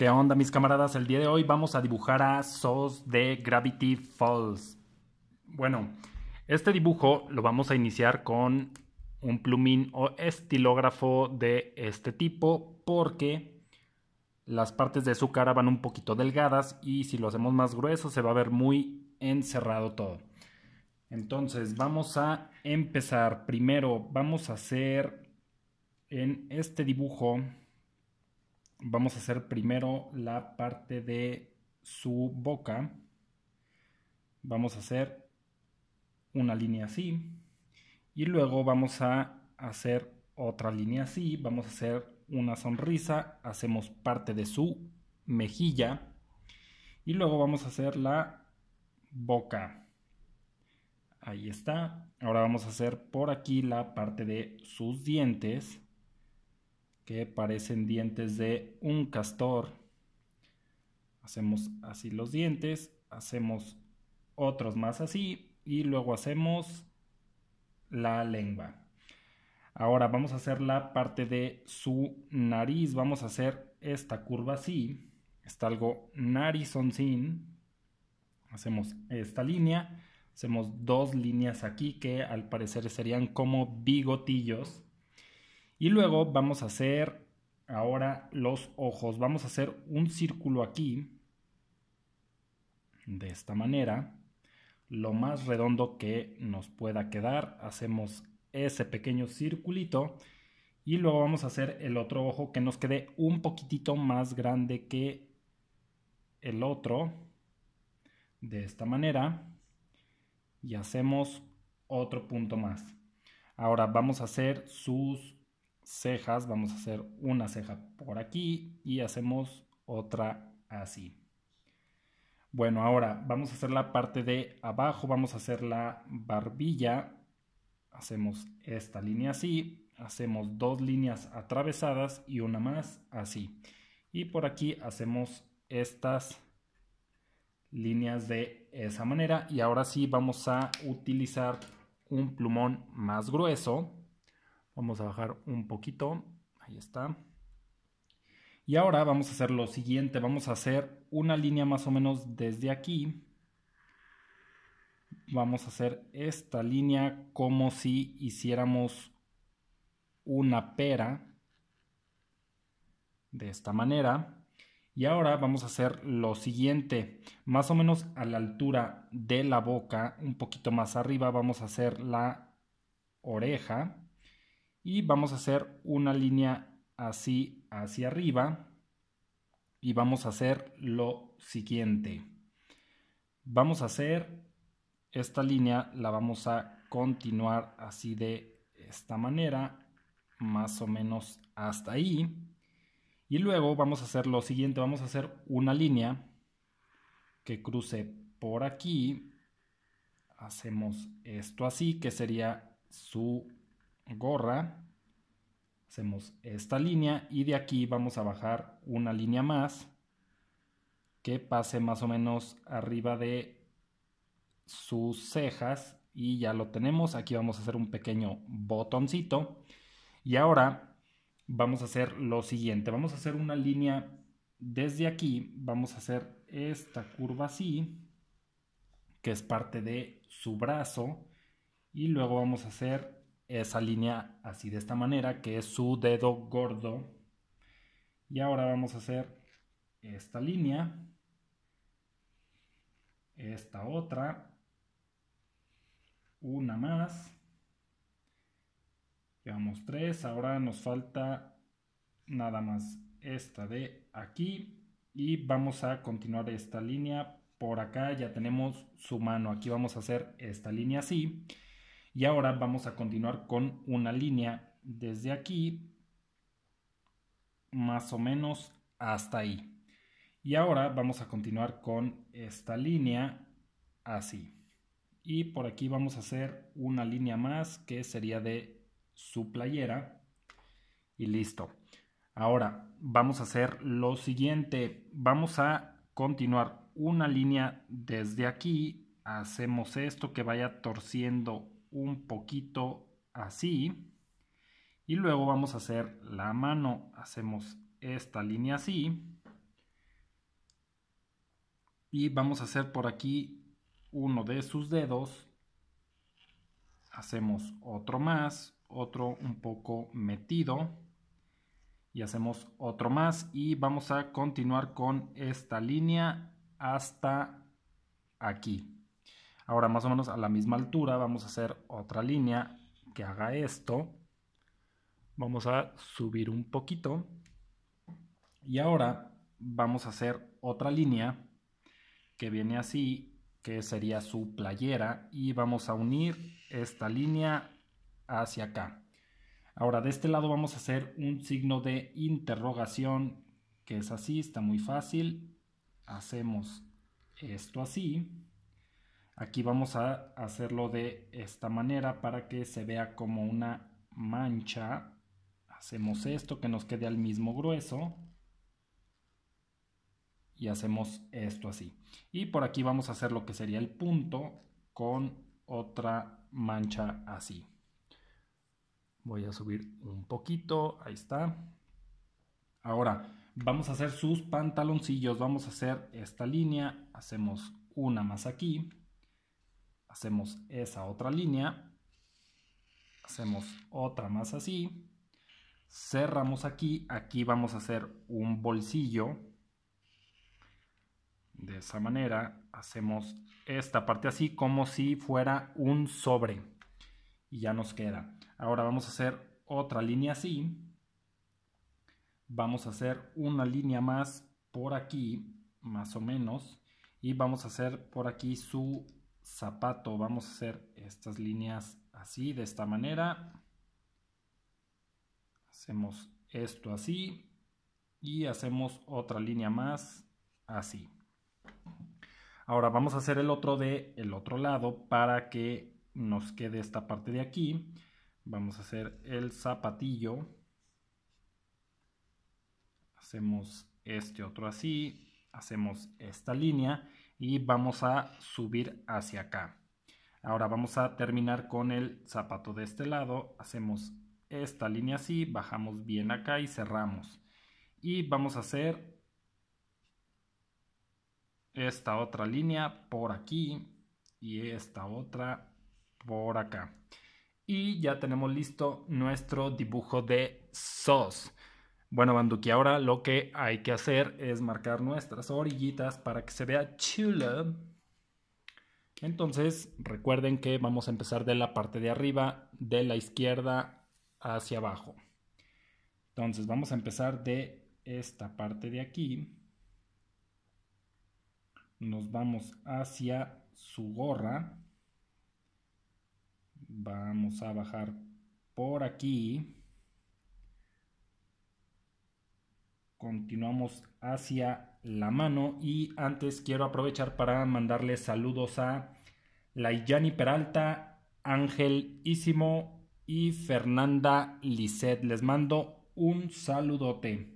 ¿Qué onda mis camaradas? El día de hoy vamos a dibujar a SOS de Gravity Falls. Bueno, este dibujo lo vamos a iniciar con un plumín o estilógrafo de este tipo porque las partes de su cara van un poquito delgadas y si lo hacemos más grueso se va a ver muy encerrado todo. Entonces vamos a empezar. Primero vamos a hacer en este dibujo vamos a hacer primero la parte de su boca. Vamos a hacer una línea así. Y luego vamos a hacer otra línea así. Vamos a hacer una sonrisa. Hacemos parte de su mejilla. Y luego vamos a hacer la boca. Ahí está. Ahora vamos a hacer por aquí la parte de sus dientes que parecen dientes de un castor. Hacemos así los dientes, hacemos otros más así y luego hacemos la lengua. Ahora vamos a hacer la parte de su nariz. Vamos a hacer esta curva así. Está algo narizoncín. Hacemos esta línea. Hacemos dos líneas aquí que al parecer serían como bigotillos. Y luego vamos a hacer ahora los ojos. Vamos a hacer un círculo aquí, de esta manera, lo más redondo que nos pueda quedar. Hacemos ese pequeño circulito y luego vamos a hacer el otro ojo que nos quede un poquitito más grande que el otro de esta manera y hacemos otro punto más ahora vamos a hacer sus cejas, vamos a hacer una ceja por aquí y hacemos otra así. Bueno, ahora vamos a hacer la parte de abajo, vamos a hacer la barbilla. Hacemos esta línea así, hacemos dos líneas atravesadas y una más así. Y por aquí hacemos estas líneas de esa manera. Y ahora sí vamos a utilizar un plumón más grueso Vamos a bajar un poquito. Ahí está. Y ahora vamos a hacer lo siguiente. Vamos a hacer una línea más o menos desde aquí. Vamos a hacer esta línea como si hiciéramos una pera. De esta manera. Y ahora vamos a hacer lo siguiente, más o menos a la altura de la boca, un poquito más arriba, vamos a hacer la oreja y vamos a hacer una línea así hacia arriba y vamos a hacer lo siguiente. Vamos a hacer esta línea, la vamos a continuar así de esta manera, más o menos hasta ahí. Y luego vamos a hacer lo siguiente, vamos a hacer una línea que cruce por aquí. Hacemos esto así, que sería su gorra, hacemos esta línea y de aquí vamos a bajar una línea más que pase más o menos arriba de sus cejas y ya lo tenemos. Aquí vamos a hacer un pequeño botoncito y ahora vamos a hacer lo siguiente. Vamos a hacer una línea desde aquí, vamos a hacer esta curva así, que es parte de su brazo y luego vamos a hacer esa línea así de esta manera, que es su dedo gordo. Y ahora vamos a hacer esta línea, esta otra, una más. Llevamos tres, ahora nos falta nada más esta de aquí y vamos a continuar esta línea por acá ya tenemos su mano aquí vamos a hacer esta línea así y ahora vamos a continuar con una línea desde aquí, más o menos hasta ahí. Y ahora vamos a continuar con esta línea así. Y por aquí vamos a hacer una línea más que sería de su playera. Y listo. Ahora vamos a hacer lo siguiente. Vamos a continuar una línea desde aquí. Hacemos esto que vaya torciendo un poquito así. Y luego vamos a hacer la mano. Hacemos esta línea así. Y vamos a hacer por aquí uno de sus dedos. Hacemos otro más, otro un poco metido. Y hacemos otro más y vamos a continuar con esta línea hasta aquí. Ahora más o menos a la misma altura vamos a hacer otra línea que haga esto. Vamos a subir un poquito. Y ahora vamos a hacer otra línea que viene así, que sería su playera. Y vamos a unir esta línea hacia acá. Ahora de este lado vamos a hacer un signo de interrogación que es así, está muy fácil. Hacemos esto así. Aquí vamos a hacerlo de esta manera para que se vea como una mancha. Hacemos esto que nos quede al mismo grueso. Y hacemos esto así. Y por aquí vamos a hacer lo que sería el punto con otra mancha así. Voy a subir un poquito, ahí está. Ahora, vamos a hacer sus pantaloncillos, vamos a hacer esta línea, hacemos una más aquí hacemos esa otra línea, hacemos otra más así, cerramos aquí, aquí vamos a hacer un bolsillo, de esa manera hacemos esta parte así como si fuera un sobre y ya nos queda. Ahora vamos a hacer otra línea así, vamos a hacer una línea más por aquí, más o menos, y vamos a hacer por aquí su zapato. Vamos a hacer estas líneas así, de esta manera. Hacemos esto así y hacemos otra línea más así. Ahora vamos a hacer el otro de el otro lado para que nos quede esta parte de aquí. Vamos a hacer el zapatillo. Hacemos este otro así. Hacemos esta línea y vamos a subir hacia acá. Ahora vamos a terminar con el zapato de este lado, hacemos esta línea así, bajamos bien acá y cerramos. Y vamos a hacer esta otra línea por aquí y esta otra por acá. Y ya tenemos listo nuestro dibujo de SOS. Bueno, Banduki, ahora lo que hay que hacer es marcar nuestras orillitas para que se vea chula. Entonces, recuerden que vamos a empezar de la parte de arriba, de la izquierda hacia abajo. Entonces, vamos a empezar de esta parte de aquí. Nos vamos hacia su gorra. Vamos a bajar por aquí. continuamos hacia la mano y antes quiero aprovechar para mandarle saludos a Laiyani Peralta, Ángel Ísimo y Fernanda Lisset. Les mando un saludote.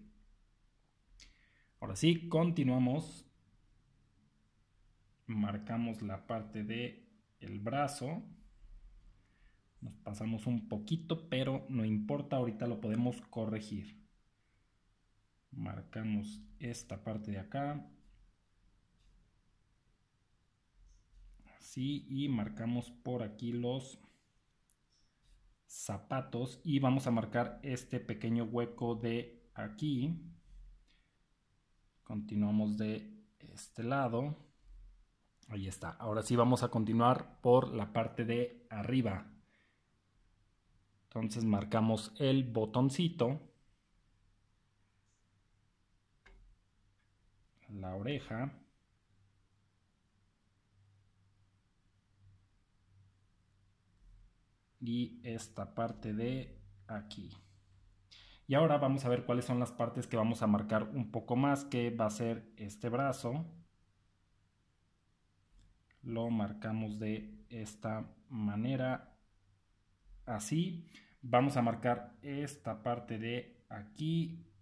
Ahora sí, continuamos. Marcamos la parte de el brazo. Nos pasamos un poquito, pero no importa, ahorita lo podemos corregir marcamos esta parte de acá así y marcamos por aquí los zapatos y vamos a marcar este pequeño hueco de aquí continuamos de este lado ahí está ahora sí vamos a continuar por la parte de arriba entonces marcamos el botoncito la oreja. Y esta parte de aquí. Y ahora vamos a ver cuáles son las partes que vamos a marcar un poco más, que va a ser este brazo. Lo marcamos de esta manera, así. Vamos a marcar esta parte de aquí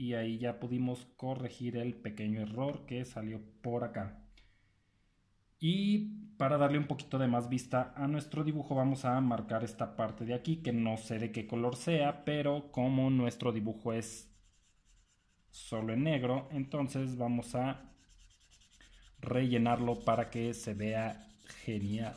y ahí ya pudimos corregir el pequeño error que salió por acá. Y para darle un poquito de más vista a nuestro dibujo vamos a marcar esta parte de aquí que no sé de qué color sea, pero como nuestro dibujo es solo en negro, entonces vamos a rellenarlo para que se vea genial.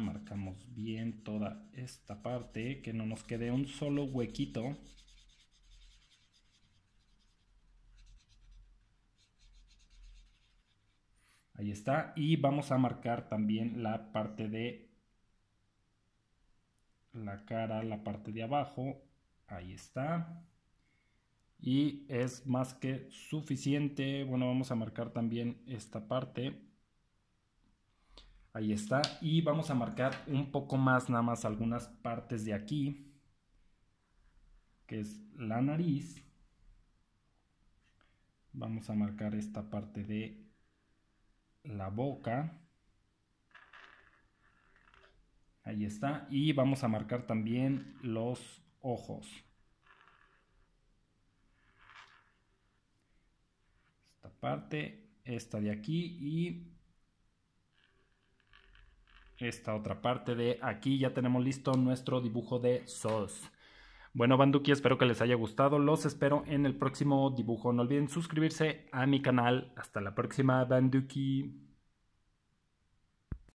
marcamos bien toda esta parte, que no nos quede un solo huequito. Ahí está. Y vamos a marcar también la parte de la cara, la parte de abajo. Ahí está. Y es más que suficiente. Bueno, vamos a marcar también esta parte. Ahí está. Y vamos a marcar un poco más, nada más algunas partes de aquí, que es la nariz. Vamos a marcar esta parte de la boca. Ahí está. Y vamos a marcar también los ojos. Esta parte, esta de aquí y esta otra parte de aquí ya tenemos listo nuestro dibujo de SOS. Bueno, Banduki, espero que les haya gustado. Los espero en el próximo dibujo. No olviden suscribirse a mi canal. Hasta la próxima, Banduki.